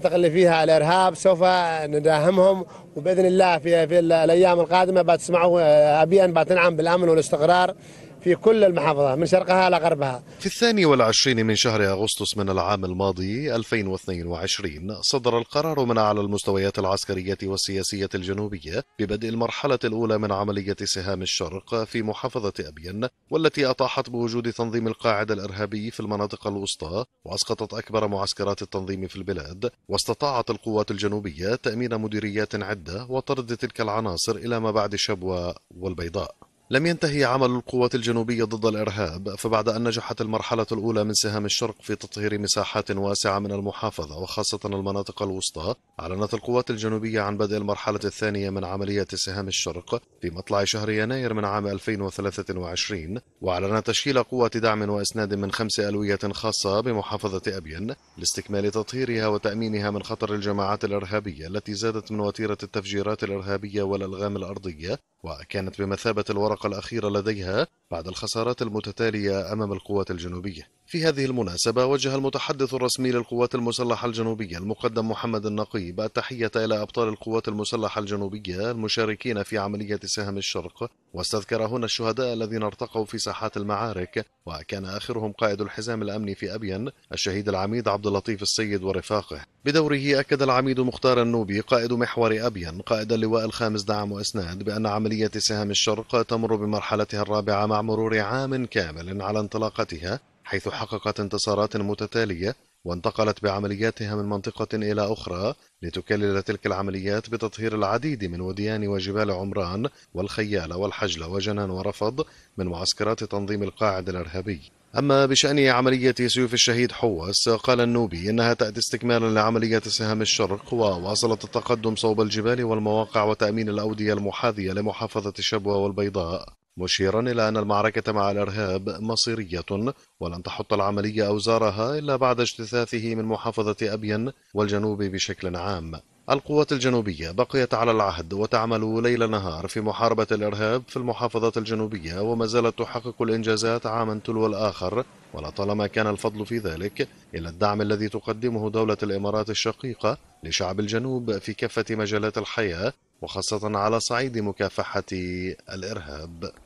المنطقه اللي فيها الارهاب سوف نداهمهم وباذن الله في في الايام القادمه بتسمعوا آه، ابيا بتنعم بالامن والاستقرار في كل المحافظة من شرقها إلى غربها في الثاني والعشرين من شهر أغسطس من العام الماضي 2022 صدر القرار من أعلى المستويات العسكرية والسياسية الجنوبية ببدء المرحلة الأولى من عملية سهام الشرق في محافظة أبين والتي أطاحت بوجود تنظيم القاعدة الإرهابي في المناطق الوسطى وأسقطت أكبر معسكرات التنظيم في البلاد واستطاعت القوات الجنوبية تأمين مديريات عدة وطرد تلك العناصر إلى ما بعد شبوة والبيضاء لم ينتهي عمل القوات الجنوبية ضد الإرهاب فبعد أن نجحت المرحلة الأولى من سهام الشرق في تطهير مساحات واسعة من المحافظة وخاصة المناطق الوسطى أعلنت القوات الجنوبية عن بدء المرحلة الثانية من عملية سهام الشرق في مطلع شهر يناير من عام 2023 وأعلن تشكيل قوة دعم وإسناد من خمس ألوية خاصة بمحافظة أبين لاستكمال تطهيرها وتأمينها من خطر الجماعات الإرهابية التي زادت من وتيرة التفجيرات الإرهابية والألغام الأرضية وكانت بمثابة الورقة الأخيرة لديها بعد الخسارات المتتالية أمام القوات الجنوبية في هذه المناسبة وجه المتحدث الرسمي للقوات المسلحة الجنوبية المقدم محمد النقيب التحية إلى أبطال القوات المسلحة الجنوبية المشاركين في عملية سهم الشرق واستذكر هنا الشهداء الذين ارتقوا في ساحات المعارك وكان آخرهم قائد الحزام الأمني في أبين الشهيد العميد عبد اللطيف السيد ورفاقه بدوره أكد العميد مختار النوبي قائد محور أبين قائد اللواء الخامس دعم وإسناد بأن عملية سهم الشرق تمر بمرحلتها الرابعة مع مرور عام كامل على انطلاقتها حيث حققت انتصارات متتالية وانتقلت بعملياتها من منطقة إلى أخرى لتكلل تلك العمليات بتطهير العديد من وديان وجبال عمران والخيالة والحجلة وجنان ورفض من معسكرات تنظيم القاعدة الإرهابي أما بشأن عملية سيوف الشهيد حوس قال النوبي إنها تأتي استكمالا لعملية سهام الشرق وواصلت التقدم صوب الجبال والمواقع وتأمين الأودية المحاذية لمحافظة شبوة والبيضاء مشيرا إلى أن المعركة مع الإرهاب مصيرية ولن تحط العملية أوزارها إلا بعد اجتثاثه من محافظة أبين والجنوب بشكل عام القوات الجنوبية بقيت على العهد وتعمل ليل نهار في محاربة الإرهاب في المحافظة الجنوبية وما زالت تحقق الإنجازات عاما تلو الآخر ولطالما كان الفضل في ذلك إلى الدعم الذي تقدمه دولة الإمارات الشقيقة لشعب الجنوب في كافة مجالات الحياة وخاصة على صعيد مكافحة الإرهاب